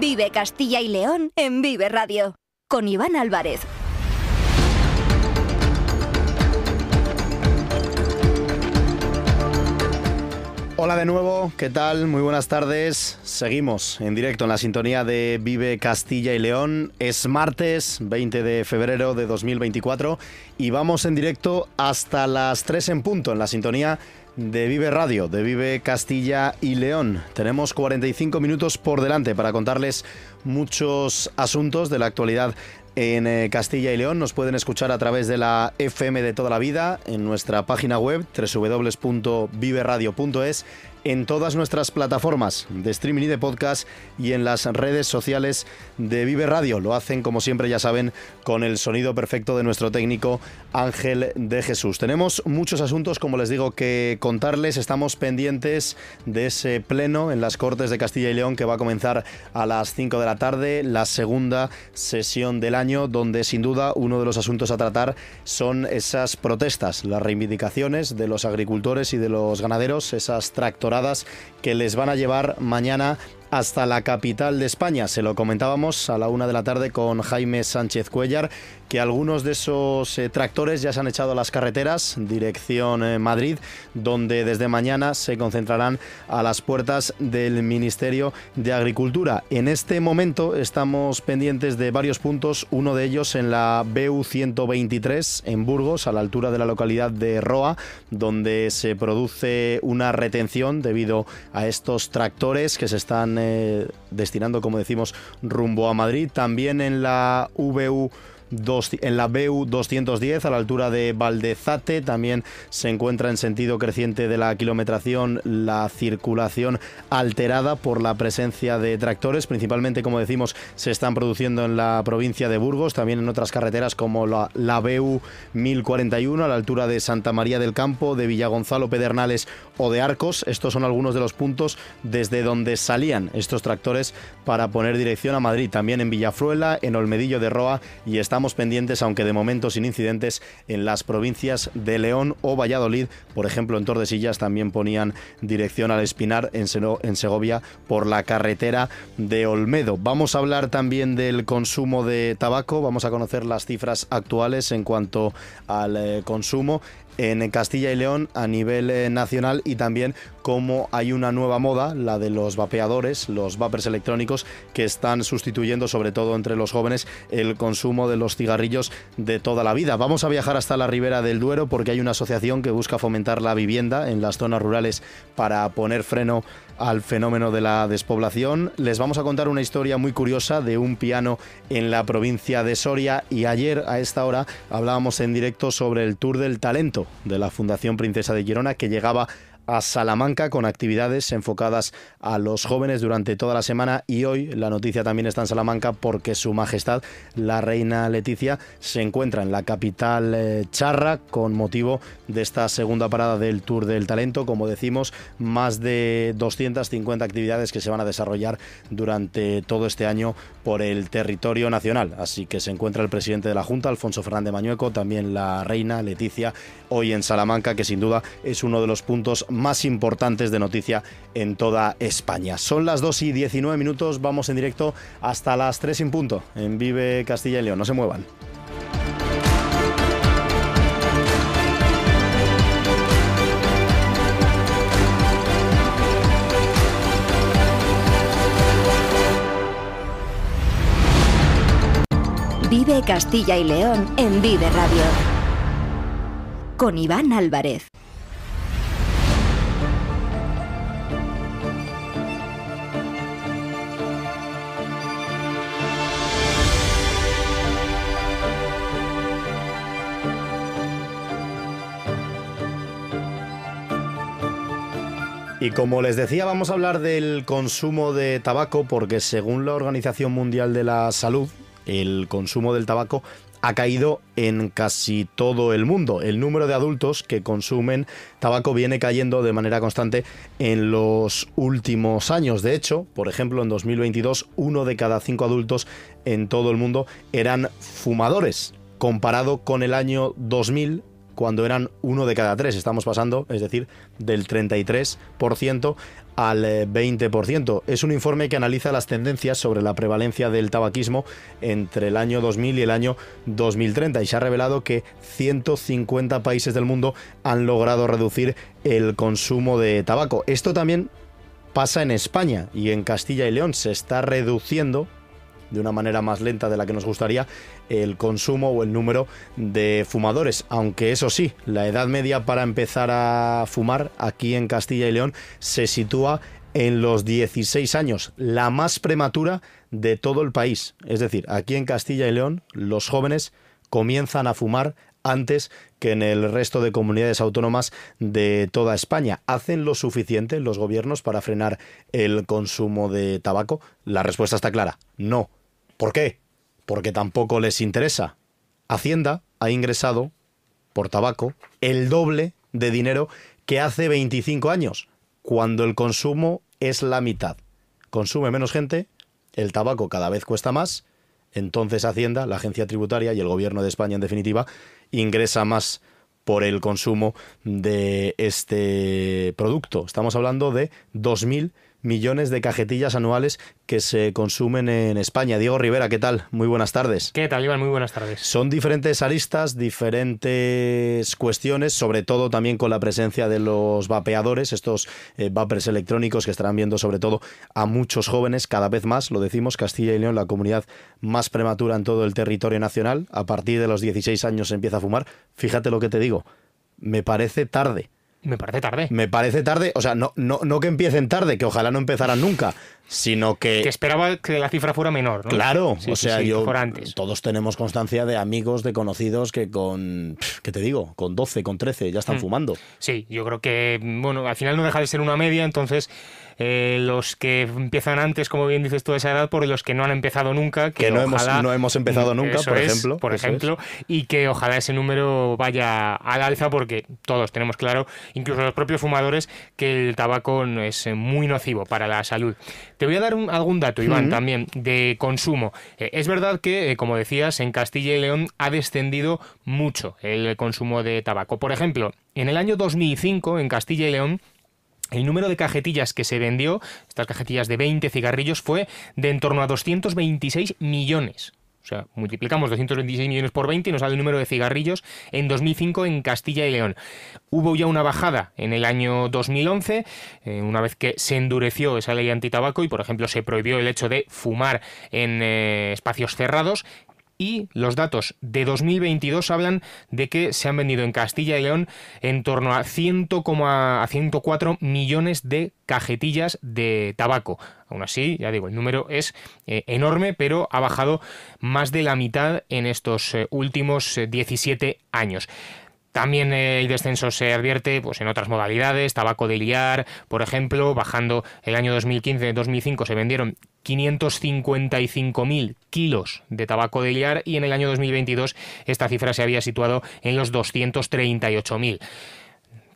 Vive Castilla y León en Vive Radio con Iván Álvarez. Hola de nuevo, ¿qué tal? Muy buenas tardes. Seguimos en directo en la sintonía de Vive Castilla y León. Es martes 20 de febrero de 2024 y vamos en directo hasta las 3 en punto en la sintonía de Vive Radio, de Vive Castilla y León. Tenemos 45 minutos por delante para contarles muchos asuntos de la actualidad en eh, Castilla y León. Nos pueden escuchar a través de la FM de toda la vida, en nuestra página web www.viveradio.es en todas nuestras plataformas de streaming y de podcast y en las redes sociales de Vive Radio. Lo hacen, como siempre ya saben, con el sonido perfecto de nuestro técnico Ángel de Jesús. Tenemos muchos asuntos, como les digo, que contarles. Estamos pendientes de ese pleno en las Cortes de Castilla y León que va a comenzar a las 5 de la tarde, la segunda sesión del año, donde sin duda uno de los asuntos a tratar son esas protestas, las reivindicaciones de los agricultores y de los ganaderos, esas tractores que les van a llevar mañana hasta la capital de España. Se lo comentábamos a la una de la tarde con Jaime Sánchez Cuellar, que algunos de esos eh, tractores ya se han echado a las carreteras, dirección eh, Madrid, donde desde mañana se concentrarán a las puertas del Ministerio de Agricultura. En este momento estamos pendientes de varios puntos, uno de ellos en la BU-123 en Burgos, a la altura de la localidad de Roa, donde se produce una retención debido a estos tractores que se están eh, destinando, como decimos, rumbo a Madrid. También en la VU en la BU 210 a la altura de Valdezate. También se encuentra en sentido creciente de la kilometración la circulación alterada por la presencia de tractores. Principalmente, como decimos, se están produciendo en la provincia de Burgos, también en otras carreteras como la, la BU 1041 a la altura de Santa María del Campo, de Villagonzalo, Pedernales o de Arcos. Estos son algunos de los puntos desde donde salían estos tractores para poner dirección a Madrid. También en Villafruela, en Olmedillo de Roa y están pendientes, aunque de momento sin incidentes, en las provincias de León o Valladolid. Por ejemplo, en Tordesillas también ponían dirección al Espinar en, Segovia por la carretera de Olmedo. Vamos a hablar también del consumo de tabaco. Vamos a conocer las cifras actuales en cuanto al eh, consumo en Castilla y León a nivel eh, nacional y también cómo hay una nueva moda, la de los vapeadores, los vapers electrónicos, que están sustituyendo, sobre todo entre los jóvenes, el consumo de los cigarrillos de toda la vida. Vamos a viajar hasta la ribera del Duero porque hay una asociación que busca fomentar la vivienda en las zonas rurales para poner freno al fenómeno de la despoblación. Les vamos a contar una historia muy curiosa de un piano en la provincia de Soria y ayer a esta hora hablábamos en directo sobre el Tour del Talento de la Fundación Princesa de Girona que llegaba a Salamanca con actividades enfocadas a los jóvenes durante toda la semana y hoy la noticia también está en Salamanca porque Su Majestad la Reina Leticia se encuentra en la capital eh, charra con motivo de esta segunda parada del Tour del Talento, como decimos, más de 250 actividades que se van a desarrollar durante todo este año por el territorio nacional. Así que se encuentra el presidente de la Junta, Alfonso Fernández Mañueco, también la Reina Leticia, hoy en Salamanca, que sin duda es uno de los puntos más más importantes de noticia en toda España. Son las 2 y 19 minutos, vamos en directo hasta las 3 en punto en Vive Castilla y León. No se muevan. Vive Castilla y León en Vive Radio. Con Iván Álvarez. Y como les decía, vamos a hablar del consumo de tabaco porque según la Organización Mundial de la Salud, el consumo del tabaco ha caído en casi todo el mundo. El número de adultos que consumen tabaco viene cayendo de manera constante en los últimos años. De hecho, por ejemplo, en 2022, uno de cada cinco adultos en todo el mundo eran fumadores comparado con el año 2000, cuando eran uno de cada tres. Estamos pasando, es decir, del 33% al 20%. Eh, es un informe que analiza las tendencias sobre la prevalencia del tabaquismo entre el año 2000 y el año 2030 y se ha revelado que 150 países del mundo han logrado reducir el consumo de tabaco. Esto también pasa en España y en Castilla y León. Se está reduciendo de una manera más lenta de la que nos gustaría el consumo o el número de fumadores. Aunque eso sí, la edad media para empezar a fumar aquí en Castilla y León se sitúa en los 16 años, la más prematura de todo el país. Es decir, aquí en Castilla y León los jóvenes comienzan a fumar antes que en el resto de comunidades autónomas de toda España. ¿Hacen lo suficiente los gobiernos para frenar el consumo de tabaco? La respuesta está clara, no ¿Por qué? Porque tampoco les interesa. Hacienda ha ingresado por tabaco el doble de dinero que hace 25 años, cuando el consumo es la mitad. Consume menos gente, el tabaco cada vez cuesta más, entonces Hacienda, la agencia tributaria y el gobierno de España en definitiva ingresa más por el consumo de este producto. Estamos hablando de 2.000 millones de cajetillas anuales que se consumen en España. Diego Rivera, ¿qué tal? Muy buenas tardes. ¿Qué tal, Iván? Muy buenas tardes. Son diferentes aristas, diferentes cuestiones, sobre todo también con la presencia de los vapeadores, estos eh, vapers electrónicos que estarán viendo sobre todo a muchos jóvenes, cada vez más, lo decimos, Castilla y León, la comunidad más prematura en todo el territorio nacional, a partir de los 16 años se empieza a fumar. Fíjate lo que te digo, me parece tarde me parece tarde. Me parece tarde, o sea, no, no, no que empiecen tarde, que ojalá no empezaran nunca, sino que... Que esperaba que la cifra fuera menor, ¿no? Claro, o sea, yo... Todos tenemos constancia de amigos, de conocidos que con... ¿Qué te digo? Con 12, con 13 ya están mm. fumando. Sí, yo creo que, bueno, al final no deja de ser una media, entonces eh, los que empiezan antes, como bien dices tú, de esa edad, por los que no han empezado nunca. Que, no, hemos, no hemos empezado nunca, por ejemplo. Por ejemplo, y que ojalá ese número vaya al alza, porque todos tenemos claro, incluso los propios fumadores, que el tabaco es muy nocivo para la salud. Te voy a dar algún dato, Iván, también, de consumo. Eh, es verdad que, eh, como decías, en Castilla y León ha descendido mucho el consumo de tabaco. Por ejemplo, en el año 2005, en Castilla y León, el número de cajetillas que se vendió, estas cajetillas de 20 cigarrillos, fue de en torno a 226 millones. O sea, multiplicamos 226 millones por 20 y nos da el número de cigarrillos en 2005 en Castilla y León. Hubo ya una bajada en el año 2011, eh, una vez que se endureció esa ley antitabaco y, por ejemplo, se prohibió el hecho de fumar en eh, espacios cerrados, y los datos de 2022 hablan de que se han vendido en Castilla y León en torno a, 100, a 104 millones de cajetillas de tabaco. Aún así, ya digo, el número es eh, enorme, pero ha bajado más de la mitad en estos eh, últimos 17 eh, años. También eh, el descenso se advierte pues, en otras modalidades, tabaco de liar, por ejemplo, bajando el año 2015-2005 se vendieron 555.000 kilos de tabaco de liar y en el año 2022 esta cifra se había situado en los 238.000.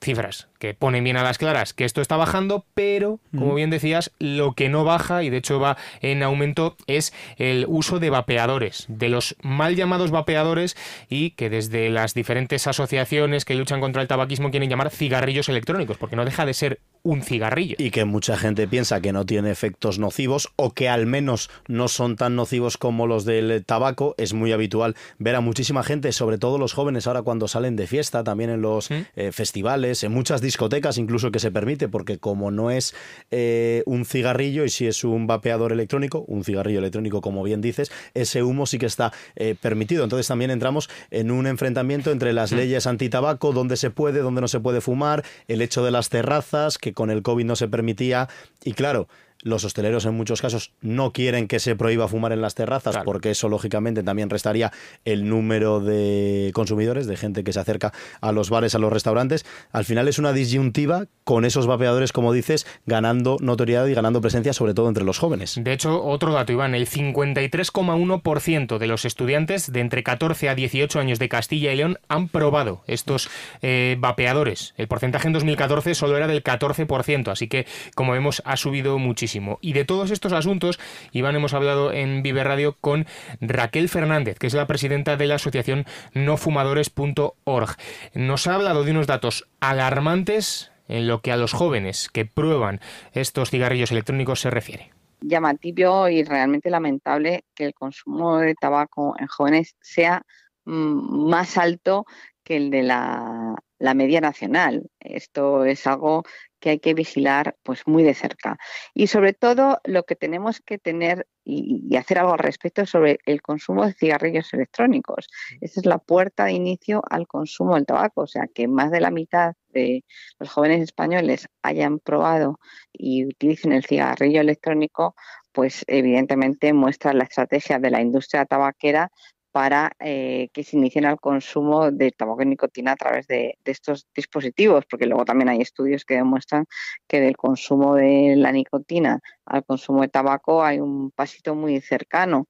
Cifras que ponen bien a las claras que esto está bajando, pero, como bien decías, lo que no baja y de hecho va en aumento es el uso de vapeadores, de los mal llamados vapeadores y que desde las diferentes asociaciones que luchan contra el tabaquismo quieren llamar cigarrillos electrónicos, porque no deja de ser un cigarrillo. Y que mucha gente piensa que no tiene efectos nocivos o que al menos no son tan nocivos como los del tabaco. Es muy habitual ver a muchísima gente, sobre todo los jóvenes ahora cuando salen de fiesta, también en los ¿Mm? eh, festivales, en muchas discotecas incluso que se permite, porque como no es eh, un cigarrillo y si es un vapeador electrónico, un cigarrillo electrónico como bien dices, ese humo sí que está eh, permitido. Entonces también entramos en un enfrentamiento entre las mm. leyes antitabaco, donde se puede, donde no se puede fumar, el hecho de las terrazas, que con el COVID no se permitía, y claro, los hosteleros en muchos casos no quieren que se prohíba fumar en las terrazas porque eso lógicamente también restaría el número de consumidores, de gente que se acerca a los bares, a los restaurantes. Al final es una disyuntiva con esos vapeadores, como dices, ganando notoriedad y ganando presencia sobre todo entre los jóvenes. De hecho, otro dato, Iván, el 53,1% de los estudiantes de entre 14 a 18 años de Castilla y León han probado estos eh, vapeadores. El porcentaje en 2014 solo era del 14%, así que como vemos ha subido muchísimo. Y de todos estos asuntos, Iván, hemos hablado en Vive Radio con Raquel Fernández, que es la presidenta de la asociación nofumadores.org. Nos ha hablado de unos datos alarmantes en lo que a los jóvenes que prueban estos cigarrillos electrónicos se refiere. Llamativo y realmente lamentable que el consumo de tabaco en jóvenes sea mm, más alto que el de la, la media nacional. Esto es algo que hay que vigilar pues muy de cerca. Y sobre todo lo que tenemos que tener y, hacer algo al respecto sobre el consumo de cigarrillos electrónicos. Esa es la puerta de inicio al consumo del tabaco, o sea que más de la mitad de los jóvenes españoles hayan probado y utilicen el cigarrillo electrónico, pues evidentemente muestra la estrategia de la industria tabaquera para eh, que se inicien al consumo de tabaco y nicotina a través de, estos dispositivos, porque luego también hay estudios que demuestran que del consumo de la nicotina al consumo de tabaco hay un pasito muy cercano.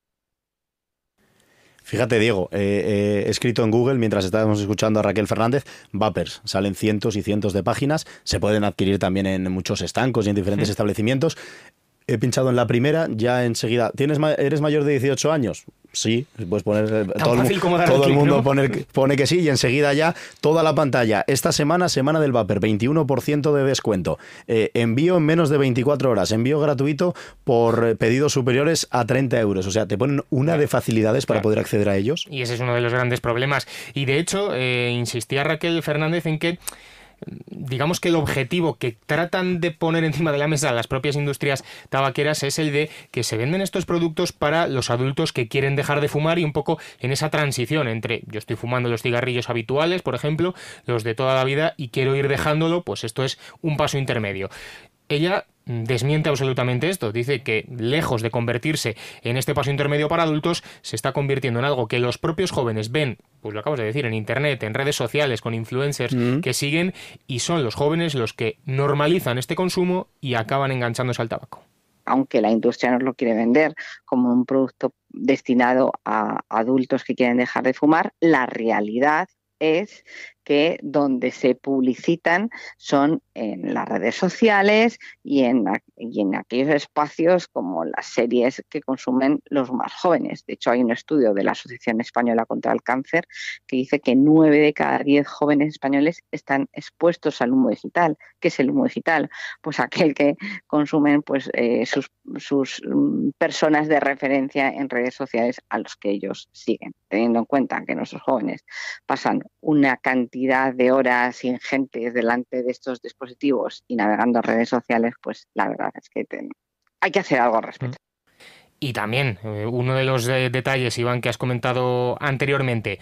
Fíjate, Diego, eh, eh, he escrito en Google mientras estábamos escuchando a Raquel Fernández, Vapers, salen cientos y cientos de páginas, se pueden adquirir también en muchos estancos y en diferentes mm. establecimientos he pinchado en la primera, ya enseguida. ¿Tienes ¿Eres mayor de 18 años? Sí, puedes poner. Eh, todo el, mundo pone, que sí y enseguida ya toda la pantalla. Esta semana, semana del Vapor, 21% de descuento. Eh, envío en menos de 24 horas. Envío gratuito por eh, pedidos superiores a 30 euros. O sea, te ponen una de facilidades para poder acceder a ellos. Y ese es uno de los grandes problemas. Y de hecho, insistía Raquel Fernández en que digamos que el objetivo que tratan de poner encima de la mesa las propias industrias tabaqueras es el de que se venden estos productos para los adultos que quieren dejar de fumar y un poco en esa transición entre yo estoy fumando los cigarrillos habituales, por ejemplo, los de toda la vida y quiero ir dejándolo, pues esto es un paso intermedio. Ella Mm, desmiente absolutamente esto. Dice que lejos de convertirse en este paso intermedio para adultos, se está convirtiendo en algo que los propios jóvenes ven, pues lo acabas de decir, en Internet, en redes sociales, con influencers mm. que siguen, y son los jóvenes los que normalizan este consumo y acaban enganchándose al tabaco. Aunque la industria no lo quiere vender como un producto destinado a adultos que quieren dejar de fumar, la realidad es que donde se publicitan son en las redes sociales y en, en aquellos espacios como las series que consumen los más jóvenes. De hecho, hay un estudio de la Asociación Española contra el Cáncer que dice que nueve de cada diez jóvenes españoles están expuestos al humo digital. ¿Qué es el humo digital? Pues aquel que consumen pues, eh, sus mm, personas de referencia en redes sociales a los que ellos siguen, teniendo en cuenta que nuestros jóvenes pasan una cantidad de horas ingentes delante de estos dispositivos y navegando redes sociales, pues la verdad es que hay que hacer algo al respecto. Y también, eh, uno de los eh, detalles, Iván, que has comentado anteriormente,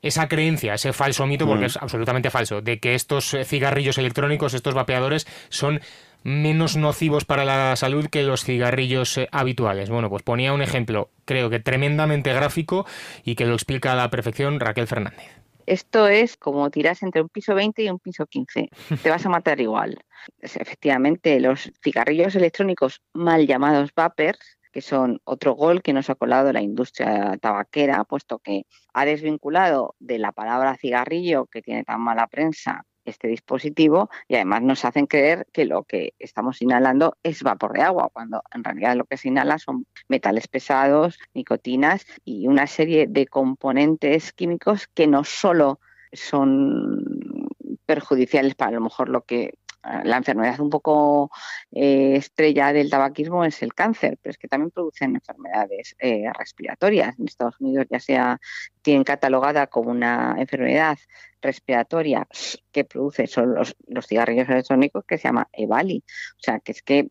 esa creencia, ese falso mito, porque mm. es absolutamente falso, de que estos cigarrillos electrónicos, estos vapeadores, son menos nocivos para la salud que los cigarrillos eh, habituales. Bueno, pues ponía un ejemplo, creo que tremendamente gráfico y que lo explica a la perfección Raquel Fernández. Esto es como tiras entre un piso 20 y un piso 15. Te vas a matar igual. efectivamente, los cigarrillos electrónicos mal llamados vapers que son otro gol que nos ha colado la industria tabaquera, puesto que ha desvinculado de la palabra cigarrillo, que tiene tan mala prensa, este dispositivo y además nos hacen creer que lo que estamos inhalando es vapor de agua, cuando en realidad lo que se inhala son metales pesados, nicotinas y una serie de componentes químicos que no solo son perjudiciales para lo mejor lo que eh, la enfermedad un poco eh, estrella del tabaquismo es el cáncer, pero es que también producen enfermedades eh, respiratorias. En Estados Unidos ya sea tienen catalogada como una enfermedad respiratoria que produce son los, cigarrillos electrónicos que se llama EVALI. O sea, que es que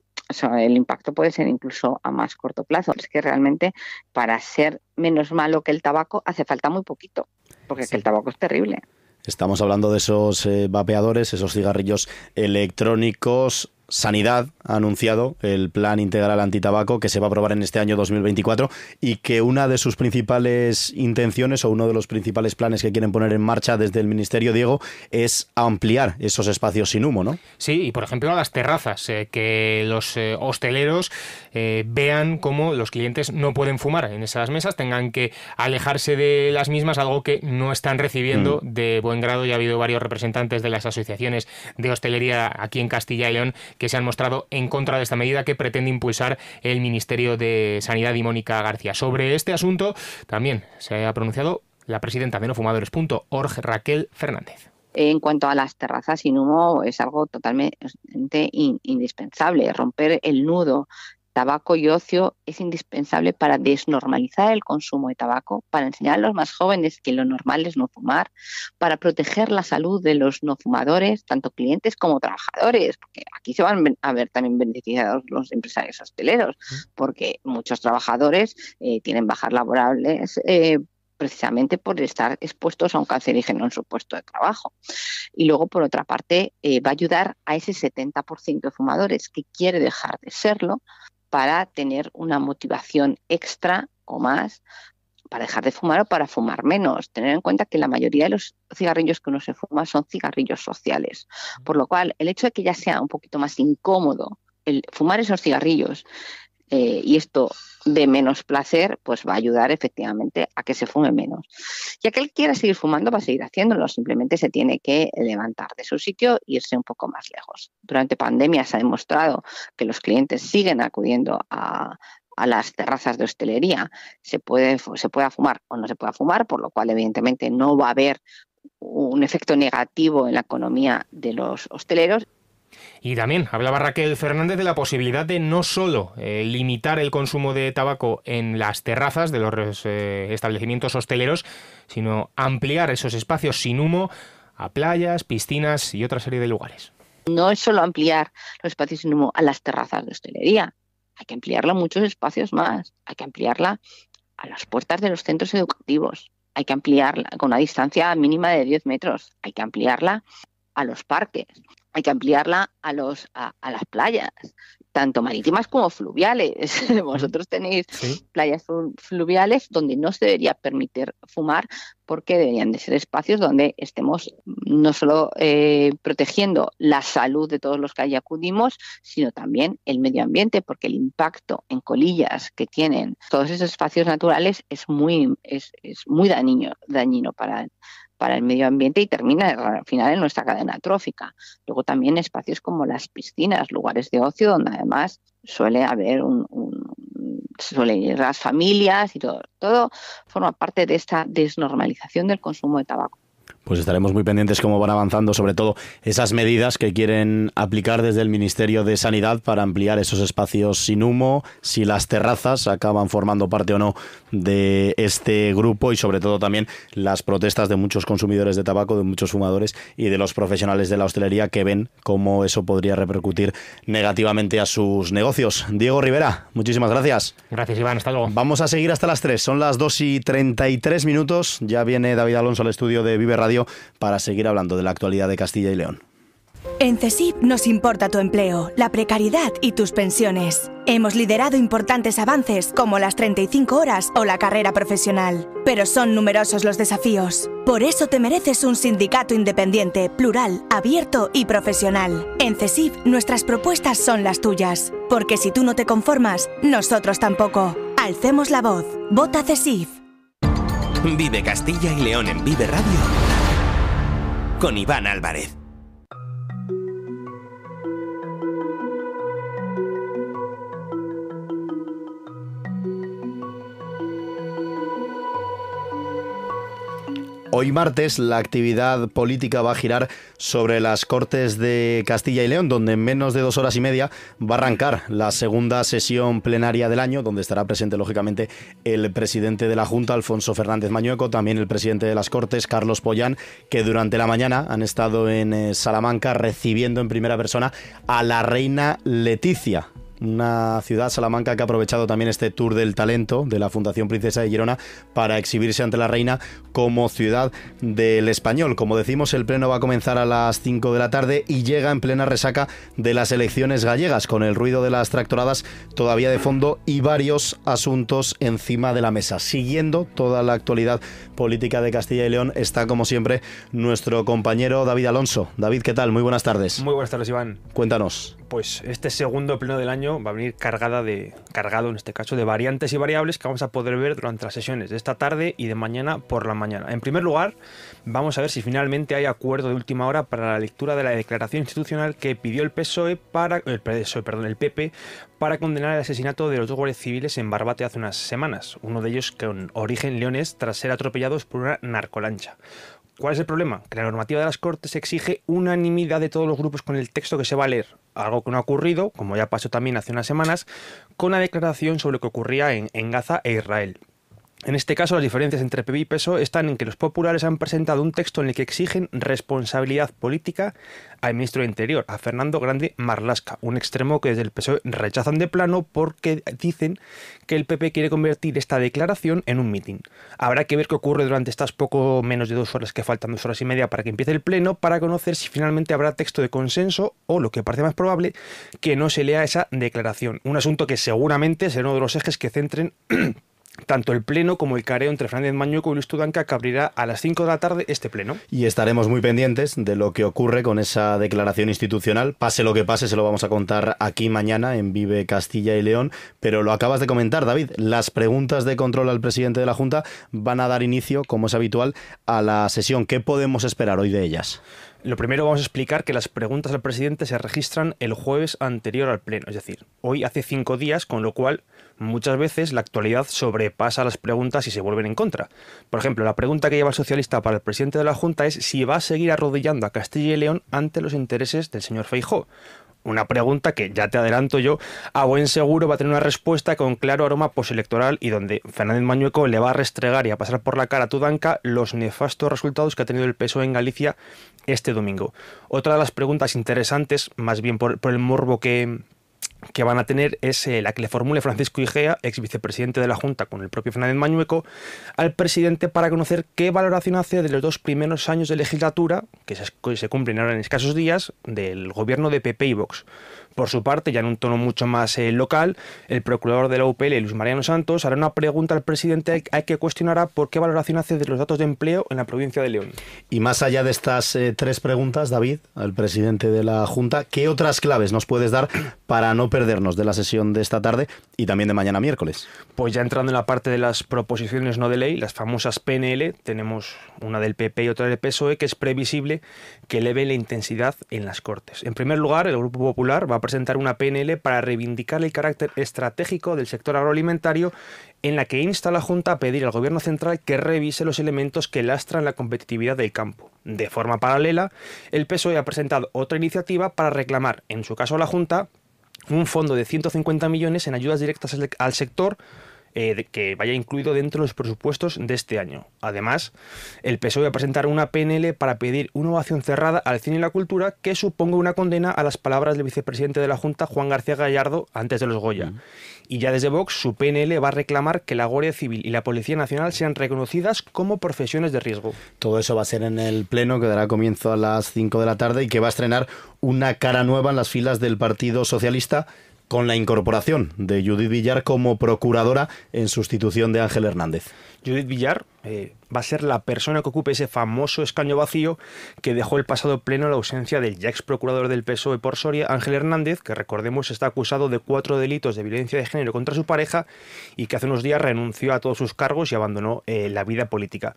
el impacto puede ser incluso a más corto plazo. Es que realmente para ser menos malo que el tabaco hace falta muy poquito, porque es que el tabaco es terrible. Estamos hablando de esos eh, vapeadores, esos cigarrillos electrónicos. Sanidad ha anunciado el plan integral antitabaco que se va a aprobar en este año 2024 y que una de sus principales intenciones o uno de los principales planes que quieren poner en marcha desde el Ministerio, Diego, es ampliar esos espacios sin humo, ¿no? Sí, y por ejemplo las terrazas, eh, que los eh, hosteleros eh, vean cómo los clientes no pueden fumar en esas mesas, tengan que alejarse de las mismas, algo que no están recibiendo mm. de buen grado. Ya ha habido varios representantes de las asociaciones de hostelería aquí en Castilla y León que se han mostrado en contra de esta medida que pretende impulsar el Ministerio de Sanidad y Mónica García. Sobre este asunto también se ha pronunciado la presidenta de nofumadores.org, Raquel Fernández. En cuanto a las terrazas sin humo, es algo totalmente indispensable. Romper el nudo Tabaco y ocio es indispensable para desnormalizar el consumo de tabaco, para enseñar a los más jóvenes que lo normal es no fumar, para proteger la salud de los no fumadores, tanto clientes como trabajadores, porque aquí se van a ver también beneficiados los empresarios hosteleros, porque muchos trabajadores eh, tienen bajas laborables eh, precisamente por estar expuestos a un cancerígeno en su puesto de trabajo. Y luego, por otra parte, eh, va a ayudar a ese 70% de fumadores que quiere dejar de serlo para tener una motivación extra o más para dejar de fumar o para fumar menos. Tener en cuenta que la mayoría de los cigarrillos que uno se fuma son cigarrillos sociales. Por lo cual, el hecho de que ya sea un poquito más incómodo el fumar esos cigarrillos eh, y esto de menos placer, pues va a ayudar efectivamente a que se fume menos. Y aquel que quiera seguir fumando va a seguir haciéndolo, simplemente se tiene que levantar de su sitio e irse un poco más lejos. Durante pandemia se ha demostrado que los clientes siguen acudiendo a, las terrazas de hostelería, se puede se pueda fumar o no se pueda fumar, por lo cual evidentemente no va a haber un efecto negativo en la economía de los hosteleros y también hablaba Raquel Fernández de la posibilidad de no solo eh, limitar el consumo de tabaco en las terrazas de los eh, establecimientos hosteleros, sino ampliar esos espacios sin humo a playas, piscinas y otra serie de lugares. No es solo ampliar los espacios sin humo a las terrazas de hostelería, hay que ampliarla a muchos espacios más, hay que ampliarla a las puertas de los centros educativos, hay que ampliarla con una distancia mínima de 10 metros, hay que ampliarla a los parques hay que ampliarla a, los, a, las playas, tanto marítimas como fluviales. Vosotros tenéis playas fluviales donde no se debería permitir fumar porque deberían de ser espacios donde estemos no solo eh, protegiendo la salud de todos los que allí acudimos, sino también el medio ambiente, porque el impacto en colillas que tienen todos esos espacios naturales es muy, es, muy dañino, dañino para, para el medio ambiente y termina al final en nuestra cadena trófica. Luego también espacios como las piscinas, lugares de ocio donde además suele haber un, un suelen ir las familias y todo. Todo forma parte de esta desnormalización del consumo de tabaco. Pues estaremos muy pendientes cómo van avanzando, sobre todo esas medidas que quieren aplicar desde el Ministerio de Sanidad para ampliar esos espacios sin humo, si las terrazas acaban formando parte o no de este grupo y sobre todo también las protestas de muchos consumidores de tabaco, de muchos fumadores y de los profesionales de la hostelería que ven cómo eso podría repercutir negativamente a sus negocios. Diego Rivera, muchísimas gracias. Gracias Iván, hasta luego. Vamos a seguir hasta las 3, son las 2 y 33 minutos, ya viene David Alonso al estudio de Vive Radio para seguir hablando de la actualidad de Castilla y León. En CESIF nos importa tu empleo, la precariedad y tus pensiones. Hemos liderado importantes avances como las 35 horas o la carrera profesional, pero son numerosos los desafíos. Por eso te mereces un sindicato independiente, plural, abierto y profesional. En CESIF nuestras propuestas son las tuyas, porque si tú no te conformas, nosotros tampoco. Alcemos la voz. Vota CESIF. Vive Castilla y León en Vive Radio con Iván Álvarez. Hoy martes la actividad política va a girar sobre las Cortes de Castilla y León, donde en menos de dos horas y media va a arrancar la segunda sesión plenaria del año, donde estará presente lógicamente el presidente de la Junta, Alfonso Fernández Mañueco, también el presidente de las Cortes, Carlos Pollán, que durante la mañana han estado en eh, Salamanca recibiendo en primera persona a la reina Leticia, una ciudad, Salamanca, que ha aprovechado también este Tour del Talento de la Fundación Princesa de Girona para exhibirse ante la reina como ciudad del español. Como decimos, el pleno va a comenzar a las 5 de la tarde y llega en plena resaca de las elecciones gallegas, con el ruido de las tractoradas todavía de fondo y varios asuntos encima de la mesa. Siguiendo toda la actualidad política de Castilla y León está, como siempre, nuestro compañero David Alonso. David, ¿qué tal? Muy buenas tardes. Muy buenas tardes, Iván. Cuéntanos pues este segundo pleno del año va a venir cargada de, cargado en este caso de variantes y variables que vamos a poder ver durante las sesiones de esta tarde y de mañana por la mañana. En primer lugar, vamos a ver si finalmente hay acuerdo de última hora para la lectura de la declaración institucional que pidió el PSOE para el PSOE, perdón, el PP para condenar el asesinato de los dos guardias civiles en Barbate hace unas semanas, uno de ellos con origen leones tras ser atropellados por una narcolancha. ¿Cuál es el problema? Que la normativa de las Cortes exige unanimidad de todos los grupos con el texto que se va a leer, algo que no ha ocurrido, como ya pasó también hace unas semanas, con la declaración sobre lo que ocurría en, Gaza e Israel. En este caso, las diferencias entre PP y PSOE están en que los populares han presentado un texto en el que exigen responsabilidad política al ministro de Interior, a Fernando Grande Marlasca, un extremo que desde el PSOE rechazan de plano porque dicen que el PP quiere convertir esta declaración en un mitin. Habrá que ver qué ocurre durante estas poco menos de dos horas que faltan, dos horas y media para que empiece el pleno, para conocer si finalmente habrá texto de consenso o, lo que parece más probable, que no se lea esa declaración. Un asunto que seguramente será uno de los ejes que centren tanto el pleno como el careo entre Fernández Mañuco y Luis Tudanca que abrirá a las 5 de la tarde este pleno. Y estaremos muy pendientes de lo que ocurre con esa declaración institucional. Pase lo que pase, se lo vamos a contar aquí mañana en Vive Castilla y León. Pero lo acabas de comentar, David. Las preguntas de control al presidente de la Junta van a dar inicio, como es habitual, a la sesión. ¿Qué podemos esperar hoy de ellas? Lo primero vamos a explicar que las preguntas al presidente se registran el jueves anterior al pleno, es decir, hoy hace cinco días, con lo cual muchas veces la actualidad sobrepasa las preguntas y se vuelven en contra. Por ejemplo, la pregunta que lleva el socialista para el presidente de la Junta es si va a seguir arrodillando a Castilla y León ante los intereses del señor Feijó. Una pregunta que, ya te adelanto yo, a buen seguro va a tener una respuesta con claro aroma postelectoral y donde Fernández Mañueco le va a restregar y a pasar por la cara a Tudanca los nefastos resultados que ha tenido el PSOE en Galicia este domingo. Otra de las preguntas interesantes, más bien por, por el morbo que, que van a tener es eh, la que le formule Francisco Igea, ex vicepresidente de la Junta con el propio Fernández Mañueco, al presidente para conocer qué valoración hace de los dos primeros años de legislatura, que se, cumplen ahora en escasos días, del gobierno de Pepe y Vox. Por su parte, ya en un tono mucho más eh, local, el procurador de la UPL, Luis Mariano Santos, hará una pregunta al presidente hay que cuestionará por qué valoración hace de los datos de empleo en la provincia de León. Y más allá de estas eh, tres preguntas, David, al presidente de la Junta, ¿qué otras claves nos puedes dar para no perdernos de la sesión de esta tarde y también de mañana miércoles? Pues ya entrando en la parte de las proposiciones no de ley, las famosas PNL, tenemos una del PP y otra del PSOE, que es previsible que eleve la intensidad en las Cortes. En primer lugar, el Grupo Popular va presentar una PNL para reivindicar el carácter estratégico del sector agroalimentario en la que insta a la Junta a pedir al Gobierno Central que revise los elementos que lastran la competitividad del campo. De forma paralela, el PSOE ha presentado otra iniciativa para reclamar, en su caso a la Junta, un fondo de 150 millones en ayudas directas al sector eh, que vaya incluido dentro de los presupuestos de este año. Además, el PSOE va a presentar una PNL para pedir una ovación cerrada al cine y la cultura que suponga una condena a las palabras del vicepresidente de la Junta, Juan García Gallardo, antes de los Goya. Mm. Y ya desde Vox, su PNL va a reclamar que la Guardia Civil y la Policía Nacional sean reconocidas como profesiones de riesgo. Todo eso va a ser en el Pleno, que dará comienzo a las 5 de la tarde y que va a estrenar una cara nueva en las filas del Partido Socialista con la incorporación de Judith Villar como procuradora en sustitución de Ángel Hernández. Judith Villar eh, va a ser la persona que ocupe ese famoso escaño vacío que dejó el pasado pleno la ausencia del ya ex procurador del PSOE por Soria, Ángel Hernández, que recordemos está acusado de cuatro delitos de violencia de género contra su pareja y que hace unos días renunció a todos sus cargos y abandonó eh, la vida política.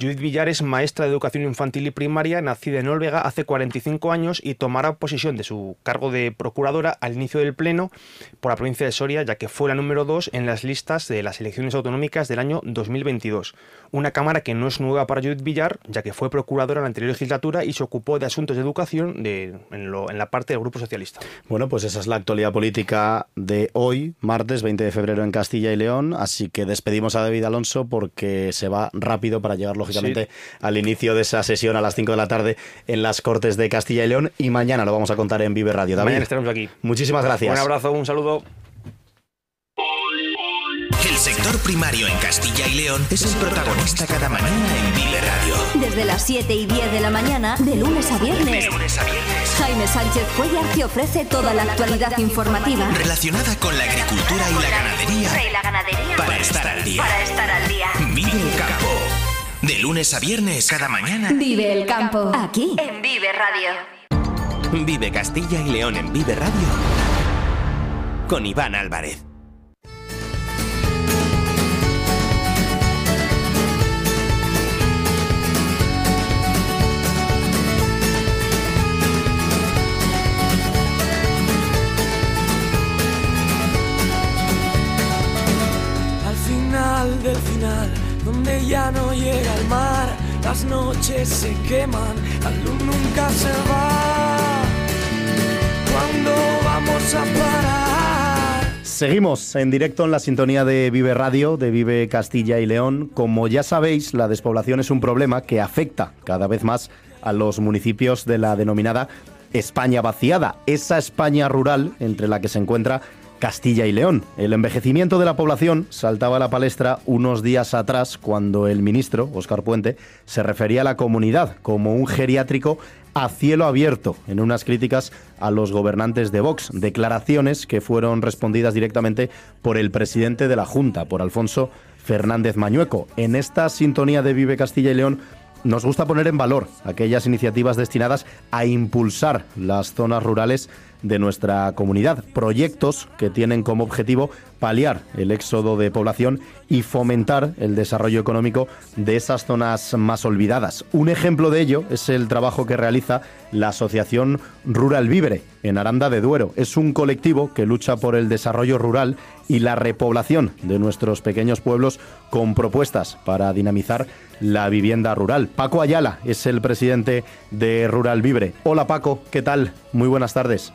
Judith Villar es maestra de educación infantil y primaria, nacida en Olvega hace 45 años y tomará posesión de su cargo de procuradora al inicio del pleno por la provincia de Soria, ya que fue la número dos en las listas de las elecciones autonómicas del año 2020. 22. Una Cámara que no es nueva para Judith Villar, ya que fue procuradora en la anterior legislatura y se ocupó de asuntos de educación de, en, la parte del Grupo Socialista. Bueno, pues esa es la actualidad política de hoy, martes 20 de febrero en Castilla y León. Así que despedimos a David Alonso porque se va rápido para llegar, lógicamente, al inicio de esa sesión a las 5 de la tarde en las Cortes de Castilla y León. Y mañana lo vamos a contar en Vive Radio. también mañana estaremos aquí. Muchísimas gracias. Un abrazo, un saludo sector primario en Castilla y León es el protagonista cada mañana en Vive Radio. Desde las 7 y 10 de la mañana, de lunes a viernes. Jaime Sánchez Cuellar te ofrece toda la actualidad informativa relacionada con la agricultura y la ganadería. Para, estar al día. Para estar al día. Vive el campo. De lunes a viernes, cada mañana. Vive el campo. Aquí. En Vive Radio. Vive Castilla y León en Vive Radio. Con Iván Álvarez. del final, donde ya no llega el mar, las noches se queman, la luz nunca se va. ¿Cuándo vamos a parar? Seguimos en directo en la sintonía de Vive Radio, de Vive Castilla y León. Como ya sabéis, la despoblación es un problema que afecta cada vez más a los municipios de la denominada España vaciada, esa España rural entre la que se encuentra Castilla y León. El envejecimiento de la población saltaba a la palestra unos días atrás cuando el ministro, Óscar Puente, se refería a la comunidad como un geriátrico a cielo abierto en unas críticas a los gobernantes de Vox, declaraciones que fueron respondidas directamente por el presidente de la Junta, por Alfonso Fernández Mañueco. En esta sintonía de Vive Castilla y León, nos gusta poner en valor aquellas iniciativas destinadas a impulsar las zonas rurales de nuestra comunidad, proyectos que tienen como objetivo paliar el éxodo de población y fomentar el desarrollo económico de esas zonas más olvidadas. Un ejemplo de ello es el trabajo que realiza la Asociación Rural Vibre... en Aranda de Duero. Es un colectivo que lucha por el desarrollo rural y la repoblación de nuestros pequeños pueblos con propuestas para dinamizar la vivienda rural. Paco Ayala es el presidente de Rural Vibre. Hola Paco, ¿qué tal? Muy buenas tardes.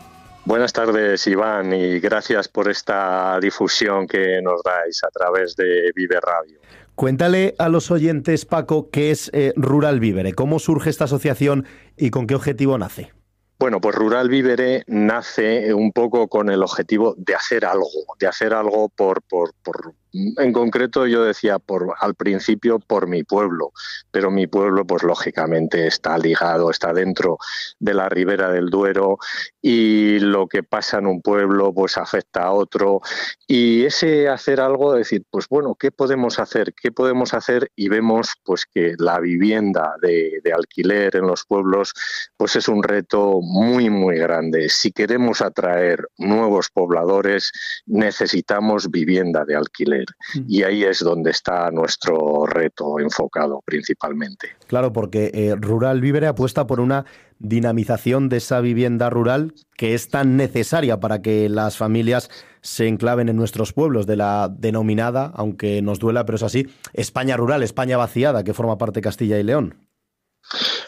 Buenas tardes, Iván, y gracias por esta difusión que nos dais a través de Vive Radio. Cuéntale a los oyentes, Paco, qué es eh, Rural Vivere, cómo surge esta asociación y con qué objetivo nace. Bueno, pues Rural Vivere nace un poco con el objetivo de hacer algo, de hacer algo por, por, por, en concreto yo decía por al principio por mi pueblo, pero mi pueblo pues lógicamente está ligado, está dentro de la ribera del Duero y lo que pasa en un pueblo pues afecta a otro y ese hacer algo, decir, pues bueno, ¿qué podemos hacer? ¿Qué podemos hacer? Y vemos pues que la vivienda de, de alquiler en los pueblos pues es un reto muy muy grande. Si queremos atraer nuevos pobladores necesitamos vivienda de alquiler Mm. Y ahí es donde está nuestro reto enfocado principalmente. Claro, porque eh, Rural Vivere apuesta por una dinamización de esa vivienda rural que es tan necesaria para que las familias se enclaven en nuestros pueblos de la denominada, aunque nos duela, pero es así, España rural, España vaciada, que forma parte de Castilla y León.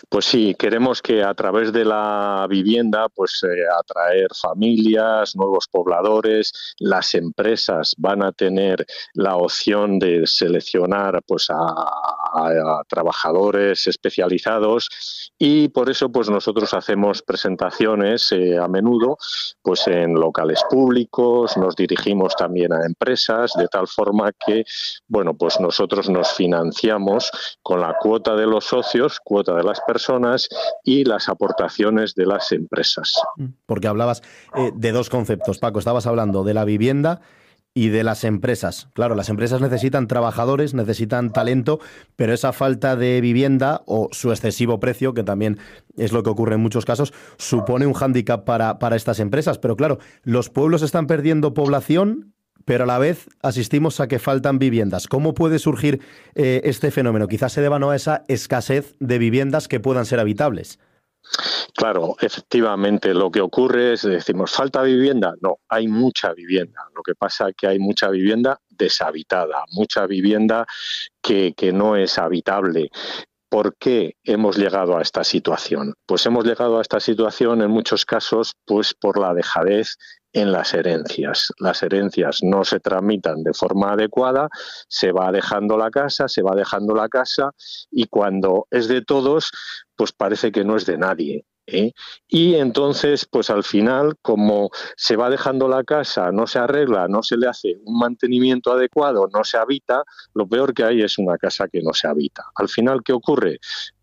Pues sí, queremos que a través de la vivienda, pues eh, atraer familias, nuevos pobladores, las empresas van a tener la opción de seleccionar pues a, trabajadores especializados y por eso pues nosotros hacemos presentaciones eh, a menudo pues en locales públicos, nos dirigimos también a empresas de tal forma que bueno pues nosotros nos financiamos con la cuota de los socios, de las personas y las aportaciones de las empresas. Mm. Porque hablabas eh, de dos conceptos, Paco, estabas hablando de la vivienda y de las empresas. Claro, las empresas necesitan trabajadores, necesitan talento, pero esa falta de vivienda o su excesivo precio, que también es lo que ocurre en muchos casos, supone un hándicap para, para estas empresas. Pero claro, los pueblos están perdiendo población pero a la vez asistimos a que faltan viviendas. ¿Cómo puede surgir eh, este fenómeno? Quizás se deba no a esa escasez de viviendas que puedan ser habitables. Claro, efectivamente, lo que ocurre es, decimos, falta vivienda. No, hay mucha vivienda. Lo que pasa es que hay mucha vivienda deshabitada, mucha vivienda que, que no es habitable. ¿Por qué hemos llegado a esta situación? Pues hemos llegado a esta situación en muchos casos pues por la dejadez en las herencias. Las herencias no se tramitan de forma adecuada, se va dejando la casa, se va dejando la casa y cuando es de todos, pues parece que no es de nadie. ¿eh? Y entonces, pues al final, como se va dejando la casa, no se arregla, no se le hace un mantenimiento adecuado, no se habita, lo peor que hay es una casa que no se habita. Al final, ¿qué ocurre?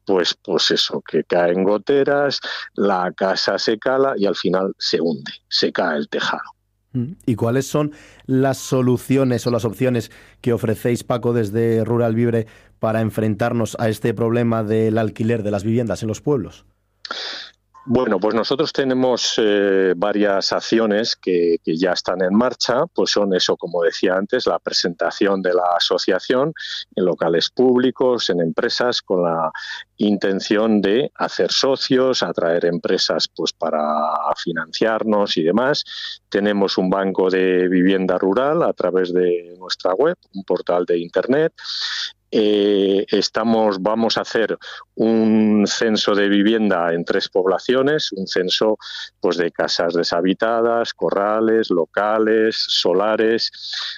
pues, pues eso, que caen goteras, la casa se cala y al final se hunde, se cae el tejado. Mm. ¿Y cuáles son las soluciones o las opciones que ofrecéis, Paco, desde Rural Vibre para enfrentarnos a este problema del alquiler de las viviendas en los pueblos? Bueno, pues nosotros tenemos eh, varias acciones que, que, ya están en marcha, pues son eso, como decía antes, la presentación de la asociación en locales públicos, en empresas, con la intención de hacer socios, atraer empresas pues para financiarnos y demás. Tenemos un banco de vivienda rural a través de nuestra web, un portal de internet. Eh, estamos, vamos a hacer un censo de vivienda en tres poblaciones, un censo pues, de casas deshabitadas, corrales, locales, solares.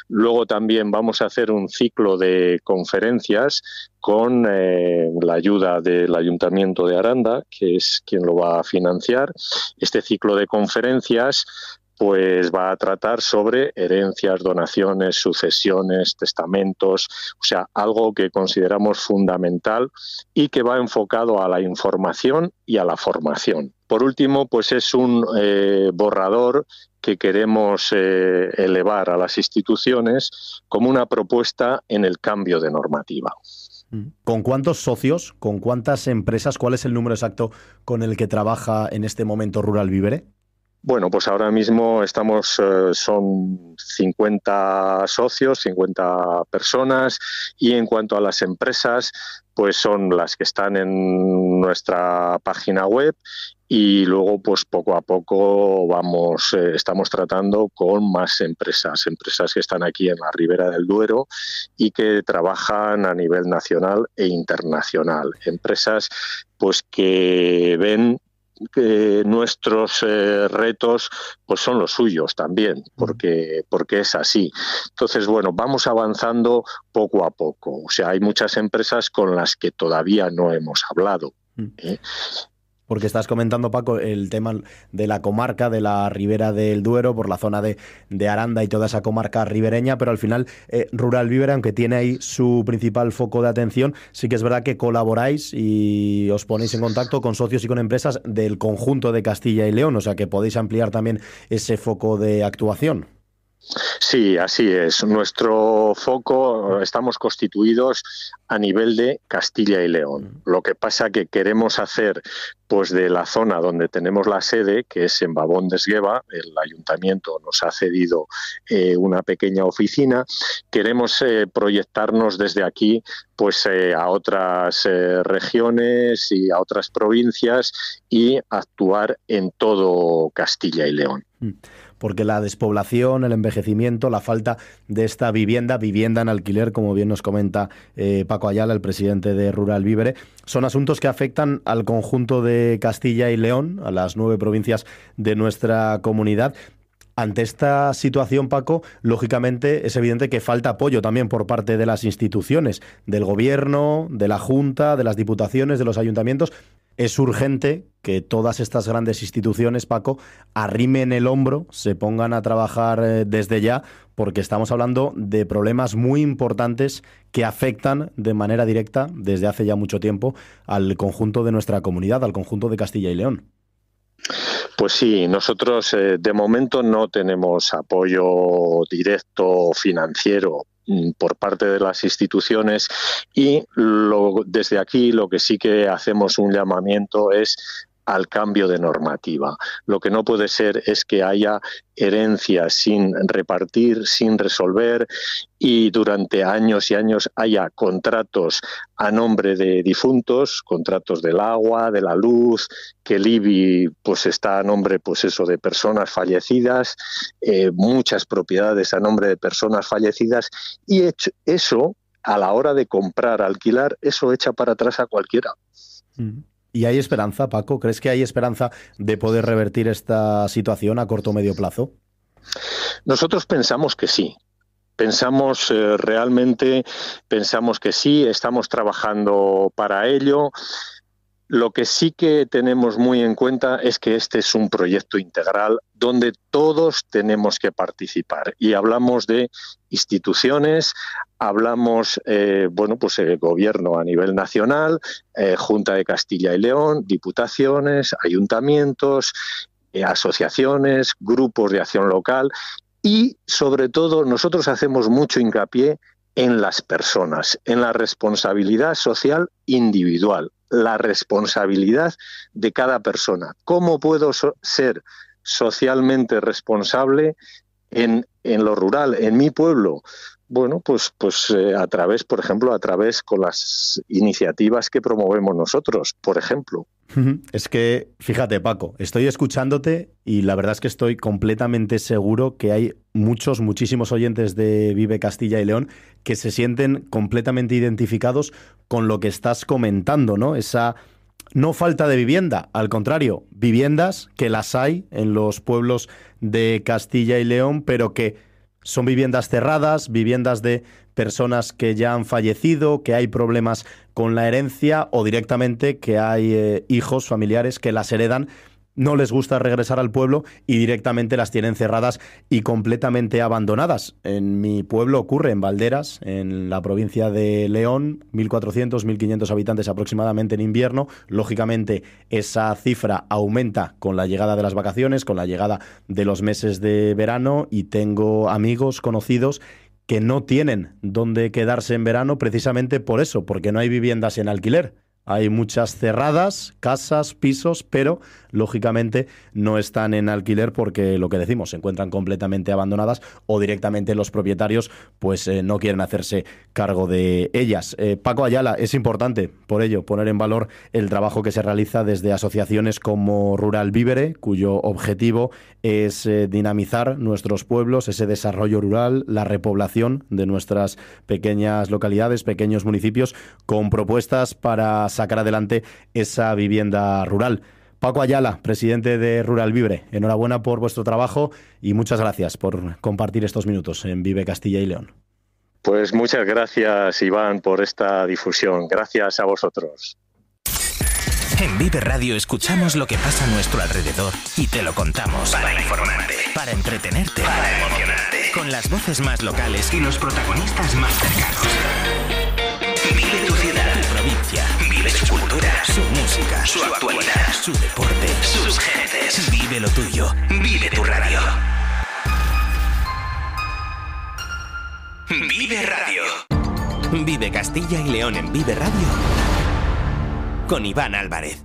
Luego también vamos a hacer un ciclo de conferencias con eh, la ayuda del Ayuntamiento de Aranda, que es quien lo va a financiar. Este ciclo de conferencias pues va a tratar sobre herencias, donaciones, sucesiones, testamentos, o sea, algo que consideramos fundamental y que va enfocado a la información y a la formación. Por último, pues es un eh, borrador que queremos eh, elevar a las instituciones como una propuesta en el cambio de normativa. Mm. ¿Con cuántos socios, con cuántas empresas, cuál es el número exacto con el que trabaja en este momento Rural Vivere? Bueno, pues ahora mismo estamos, eh, son 50 socios, 50 personas y en cuanto a las empresas, pues son las que están en nuestra página web y luego pues poco a poco vamos eh, estamos tratando con más empresas empresas que están aquí en la ribera del Duero y que trabajan a nivel nacional e internacional empresas pues que ven que nuestros eh, retos pues son los suyos también, porque, es así. Entonces, bueno, vamos avanzando poco a poco. O sea, hay muchas empresas con las que todavía no hemos hablado. Mm. ¿eh? porque estás comentando, Paco, el tema de la comarca, de la ribera del Duero, por la zona de, Aranda y toda esa comarca ribereña, pero al final eh, Rural Vivere, aunque tiene ahí su principal foco de atención, sí que es verdad que colaboráis y os ponéis en contacto con socios y con empresas del conjunto de Castilla y León, o sea que podéis ampliar también ese foco de actuación. Sí, así es. Nuestro foco estamos constituidos a nivel de Castilla y León. Lo que pasa que queremos hacer pues de la zona donde tenemos la sede, que es en Babón de Esgueva, el ayuntamiento nos ha cedido eh, una pequeña oficina. Queremos eh, proyectarnos desde aquí pues eh, a otras regiones y a otras provincias y actuar en todo Castilla y León. Mm. Porque la despoblación, el envejecimiento, la falta de esta vivienda, vivienda en alquiler, como bien nos comenta Paco Ayala, el presidente de Rural Vivere, son asuntos que afectan al conjunto de Castilla y León, a las nueve provincias de nuestra comunidad. Ante esta situación, Paco, lógicamente es evidente que falta apoyo también por parte de las instituciones, del gobierno, de la Junta, de las diputaciones, de los ayuntamientos es urgente que todas estas grandes instituciones, Paco, arrimen el hombro, se pongan a trabajar eh, desde ya, porque estamos hablando de problemas muy importantes que afectan de manera directa desde hace ya mucho tiempo al conjunto de nuestra comunidad, al conjunto de Castilla y León. Pues sí, nosotros eh, de momento no tenemos apoyo directo financiero Mm, por parte de las instituciones y desde aquí lo que sí que hacemos un llamamiento es al cambio de normativa. Lo que no puede ser es que haya herencias sin repartir, sin resolver y durante años y años haya contratos a nombre de difuntos, contratos del agua, de la luz, que el pues está a nombre pues eso de personas fallecidas, eh, muchas propiedades a nombre de personas fallecidas y eso a la hora de comprar, alquilar, eso echa para atrás a cualquiera. Mm. ¿Y hay esperanza, Paco? ¿Crees que hay esperanza de poder revertir esta situación a corto o medio plazo? Nosotros pensamos que sí, pensamos eh, realmente, pensamos que sí, estamos trabajando para ello. Lo que sí que tenemos muy en cuenta es que este es un proyecto integral donde todos tenemos que participar y hablamos de instituciones, hablamos, eh, bueno, pues el eh, gobierno a nivel nacional, eh, Junta de Castilla y León, diputaciones, ayuntamientos, asociaciones, grupos de acción local y, sobre todo, nosotros hacemos mucho hincapié en las personas, en la responsabilidad social individual la responsabilidad de cada persona. ¿Cómo puedo ser socialmente responsable en, lo rural, en mi pueblo? Bueno, pues, pues eh, a través, por ejemplo, a través con las iniciativas que promovemos nosotros, por ejemplo. Es que, fíjate, Paco, estoy escuchándote y la verdad es que estoy completamente seguro que hay muchos, muchísimos oyentes de Vive Castilla y León que se sienten completamente identificados con lo que estás comentando, ¿no? Esa no falta de vivienda, al contrario, viviendas que las hay en los pueblos de Castilla y León, pero que son viviendas cerradas, viviendas de personas que ya han fallecido, que hay problemas con la herencia o directamente que hay eh, hijos familiares que las heredan no les gusta regresar al pueblo y directamente las tienen cerradas y completamente abandonadas. En mi pueblo ocurre, en Valderas, en la provincia de León, 1.400, 1.500 habitantes aproximadamente en invierno. Lógicamente esa cifra aumenta con la llegada de las vacaciones, con la llegada de los meses de verano y tengo amigos conocidos que no tienen dónde quedarse en verano precisamente por eso, porque no hay viviendas en alquiler. Hay muchas cerradas, casas, pisos, pero lógicamente no están en alquiler porque lo que decimos, se encuentran completamente abandonadas o directamente los propietarios pues eh, no quieren hacerse cargo de ellas. Eh, Paco Ayala, es importante por ello poner en valor el trabajo que se realiza desde asociaciones como Rural Vívere, cuyo objetivo es eh, dinamizar nuestros pueblos, ese desarrollo rural, la repoblación de nuestras pequeñas localidades, pequeños municipios, con propuestas para sacar adelante esa vivienda rural. Paco Ayala, presidente de Rural Vibre, enhorabuena por vuestro trabajo y muchas gracias por compartir estos minutos en Vive Castilla y León. Pues muchas gracias, Iván, por esta difusión. Gracias a vosotros. En Vive Radio escuchamos lo que pasa a nuestro alrededor y te lo contamos para, para informarte, para entretenerte, para emocionarte, con las voces más locales y los protagonistas más cercanos. Vive tu ciudad. Vive su cultura, su música, su actualidad, su deporte, sus gentes. Vive lo tuyo. Vive tu radio. Vive Radio. Vive Castilla y León en Vive Radio. Con Iván Álvarez.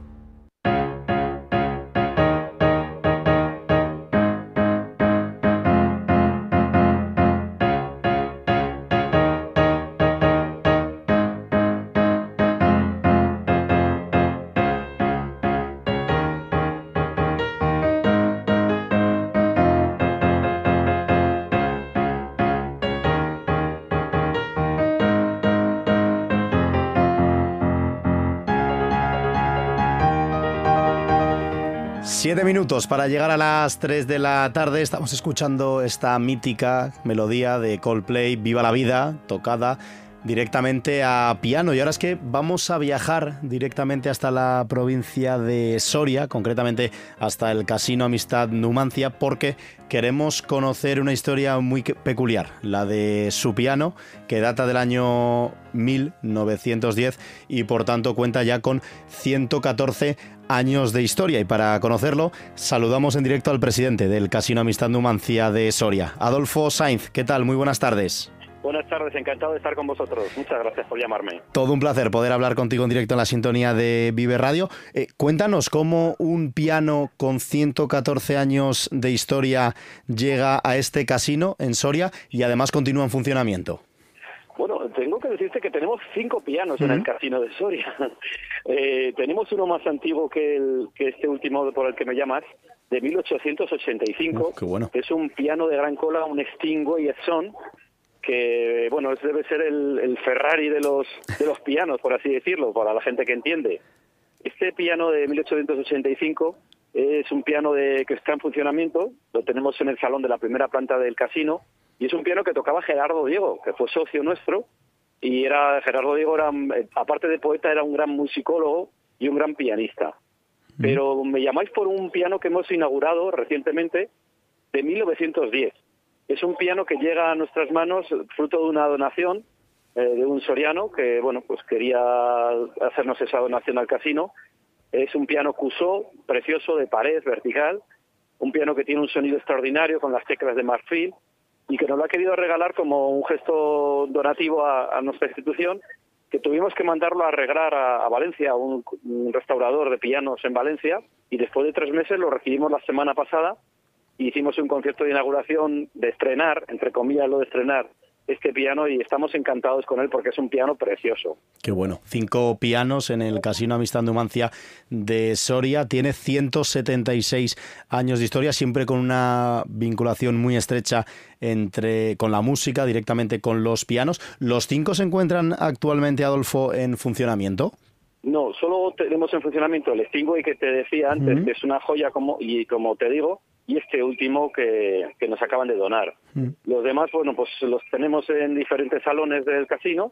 Siete minutos para llegar a las 3 de la tarde. Estamos escuchando esta mítica melodía de Coldplay, Viva la Vida, tocada directamente a Piano. Y ahora es que vamos a viajar directamente hasta la provincia de Soria, concretamente hasta el Casino Amistad Numancia, porque queremos conocer una historia muy peculiar, la de su piano, que data del año 1910 y por tanto cuenta ya con 114 años de historia. Y para conocerlo, saludamos en directo al presidente del Casino Amistad Numancia de Soria, Adolfo Sainz. ¿Qué tal? Muy buenas tardes. Buenas tardes, encantado de estar con vosotros. Muchas gracias por llamarme. Todo un placer poder hablar contigo en directo en la sintonía de Vive Radio. Eh, cuéntanos cómo un piano con 114 años de historia llega a este casino en Soria y además continúa en funcionamiento. Bueno, tengo que decirte que tenemos cinco pianos en el casino de Soria. Eh, tenemos uno más antiguo que, el, que este último por el que me llamas, de 1885. bueno. es un piano de gran cola, un Stingway Edson, que bueno, debe ser el, Ferrari de los, pianos, por así decirlo, para la gente que entiende. Este piano de 1885 es un piano que está en funcionamiento, lo tenemos en el salón de la primera planta del casino, y es un piano que tocaba Gerardo Diego, que fue socio nuestro, y era Gerardo Diego, eh, aparte de poeta, era un gran musicólogo y un gran pianista. Mm. Pero me llamáis por un piano que hemos inaugurado recientemente de 1910. Es un piano que llega a nuestras manos fruto de una donación eh, de un soriano que, bueno, pues quería hacernos esa donación al casino. Es un piano Cusó, precioso, de pared, vertical, un piano que tiene un sonido extraordinario con las teclas de marfil y que nos lo ha querido regalar como un gesto donativo a, nuestra institución que tuvimos que mandarlo a arreglar a, Valencia, a un, un, restaurador de pianos en Valencia, y después de tres meses lo recibimos la semana pasada hicimos un concierto de inauguración, de estrenar, entre comillas lo de estrenar, este piano y estamos encantados con él porque es un piano precioso. Qué bueno. Cinco pianos en el Casino Amistad Humancia de Soria. Tiene 176 años de historia, siempre con una vinculación muy estrecha entre con la música, directamente con los pianos. ¿Los cinco se encuentran actualmente, Adolfo, en funcionamiento? No, solo tenemos en funcionamiento el cinco y que te decía antes, que es una joya como y como te digo, y este último que, que nos acaban de donar. Mm. Los demás, bueno, pues los tenemos en diferentes salones del casino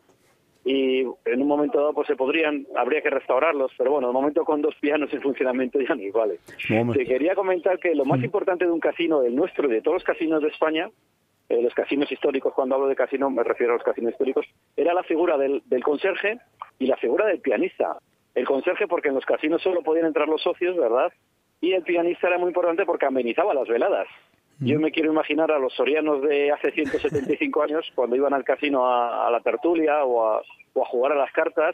y en un momento dado pues se podrían, habría que restaurarlos, pero bueno, de momento con dos pianos en funcionamiento ya no vale. Te quería comentar que lo más mm. importante de un casino, del nuestro y de todos los casinos de España, eh, los casinos históricos, cuando hablo de casino me refiero a los casinos históricos, era la figura del, del conserje y la figura del pianista. El conserje porque en los casinos solo podían entrar los socios, ¿verdad? Y el pianista era muy importante porque amenizaba las veladas. Mm. Yo me quiero imaginar a los sorianos de hace 175 años, cuando iban al casino a, la tertulia o a, jugar a las cartas,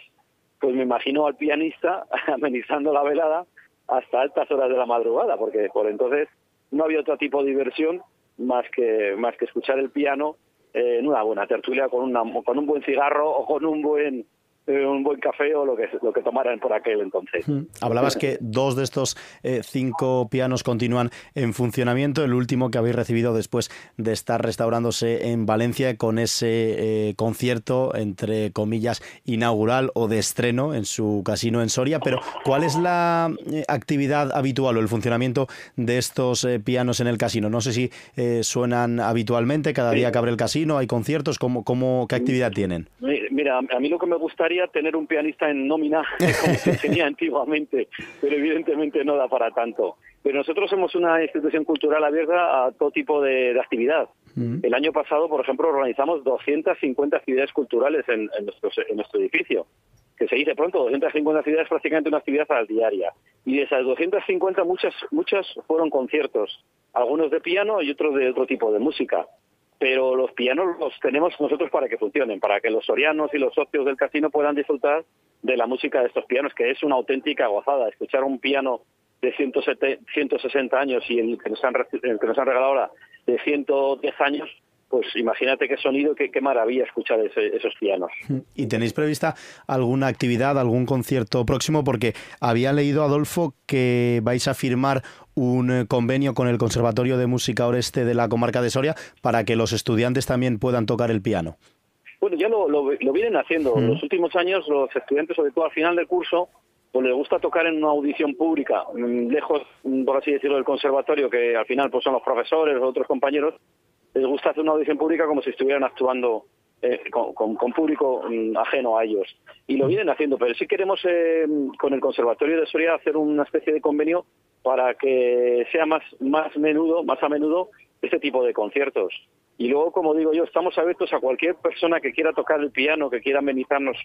pues me imagino al pianista amenizando la velada hasta altas horas de la madrugada, porque por entonces no había otro tipo de diversión más que, más que escuchar el piano eh, en una buena tertulia con, con un buen cigarro o con un buen eh, un buen café o lo que, lo que tomaran por aquel entonces. Mm. Hablabas que dos de estos eh, cinco pianos continúan en funcionamiento, el último que habéis recibido después de estar restaurándose en Valencia con ese eh, concierto, entre comillas, inaugural o de estreno en su casino en Soria, pero ¿cuál es la actividad habitual o el funcionamiento de estos pianos en el casino? No sé si suenan habitualmente, cada día que abre el casino, hay conciertos, ¿cómo, cómo, qué actividad tienen? Mira, a mí lo que me gustaría tener un pianista en nómina como se tenía antiguamente, pero evidentemente no da para tanto. Pero nosotros somos una institución cultural abierta a todo tipo de, actividad. Mm. El año pasado, por ejemplo, organizamos 250 actividades culturales en, en, nuestro, edificio que se dice pronto, 250 actividades prácticamente una actividad al diaria. Y de esas 250 muchas, muchas fueron conciertos, algunos de piano y otros de otro tipo de música pero los pianos los tenemos nosotros para que funcionen, para que los sorianos y los socios del casino puedan disfrutar de la música de estos pianos, que es una auténtica gozada. Escuchar un piano de 160 años y el que, nos han, regalado ahora de 110 años, pues imagínate qué sonido, qué, qué maravilla escuchar esos pianos. ¿Y tenéis prevista alguna actividad, algún concierto próximo? Porque había leído, Adolfo, que vais a firmar un eh, convenio con el Conservatorio de Música Oreste de la comarca de Soria para que los estudiantes también puedan tocar el piano. Bueno, ya lo, lo, vienen haciendo. En mm. los últimos años los estudiantes, sobre todo al final del curso, pues les gusta tocar en una audición pública, mm, lejos, mm, por así decirlo, del conservatorio, que al final pues son los profesores otros compañeros, les gusta hacer una audición pública como si estuvieran actuando eh, con, público ajeno a ellos. Y lo vienen haciendo, pero sí queremos eh, con el Conservatorio de Soria hacer una especie de convenio para que sea más, más menudo, más a menudo este tipo de conciertos. Y luego, como digo yo, estamos abiertos a cualquier persona que quiera tocar el piano, que quiera amenizarnos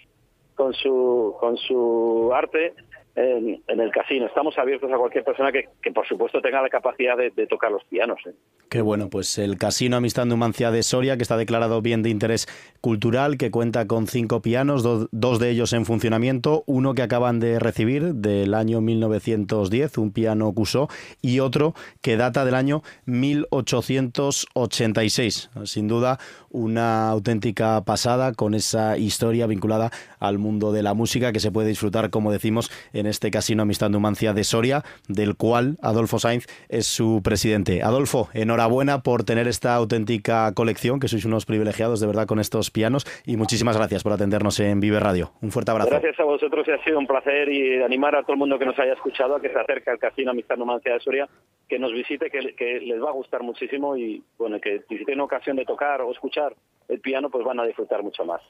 con su, con su arte en, el casino. Estamos abiertos a cualquier persona que, por supuesto, tenga la capacidad de, tocar los pianos. ¿eh? Qué bueno, pues el Casino Amistad Numancia de Soria, que está declarado bien de interés cultural, que cuenta con cinco pianos, dos de ellos en funcionamiento, uno que acaban de recibir del año 1910, un piano Cusó, y otro que data del año 1886. Sin duda, una auténtica pasada con esa historia vinculada al mundo de la música que se puede disfrutar, como decimos, en este Casino Amistad Numancia de Soria, del cual Adolfo Sainz es su presidente. Adolfo, enhorabuena por tener esta auténtica colección, que sois unos privilegiados de verdad con estos pianos y muchísimas gracias por atendernos en Vive Radio. Un fuerte abrazo. Gracias a vosotros y ha sido un placer y animar a todo el mundo que nos haya escuchado a que se acerque al Casino Amistad Numancia de Soria, que nos visite, que, les va a gustar muchísimo y bueno, que si tienen ocasión de tocar o escuchar el piano, pues van a disfrutar mucho más.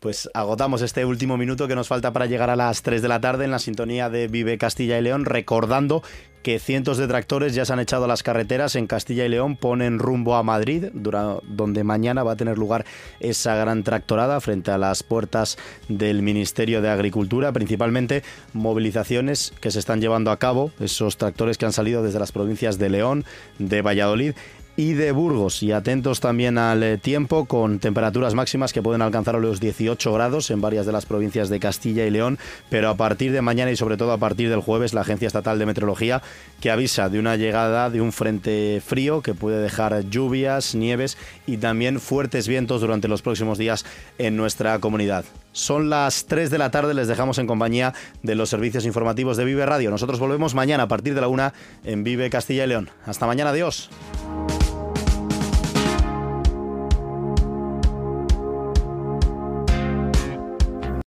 Pues agotamos este último minuto que nos falta para llegar a las 3 de la tarde en la sintonía de Vive Castilla y León, recordando que cientos de tractores ya se han echado a las carreteras en Castilla y León, ponen rumbo a Madrid, donde mañana va a tener lugar esa gran tractorada frente a las puertas del Ministerio de Agricultura, principalmente movilizaciones que se están llevando a cabo, esos tractores que han salido desde las provincias de León, de Valladolid, y de Burgos. Y atentos también al eh, tiempo con temperaturas máximas que pueden alcanzar los 18 grados en varias de las provincias de Castilla y León, pero a partir de mañana y sobre todo a partir del jueves la Agencia Estatal de Meteorología que avisa de una llegada de un frente frío que puede dejar lluvias, nieves y también fuertes vientos durante los próximos días en nuestra comunidad. Son las 3 de la tarde, les dejamos en compañía de los servicios informativos de Vive Radio. Nosotros volvemos mañana a partir de la 1 en Vive Castilla y León. Hasta mañana, adiós.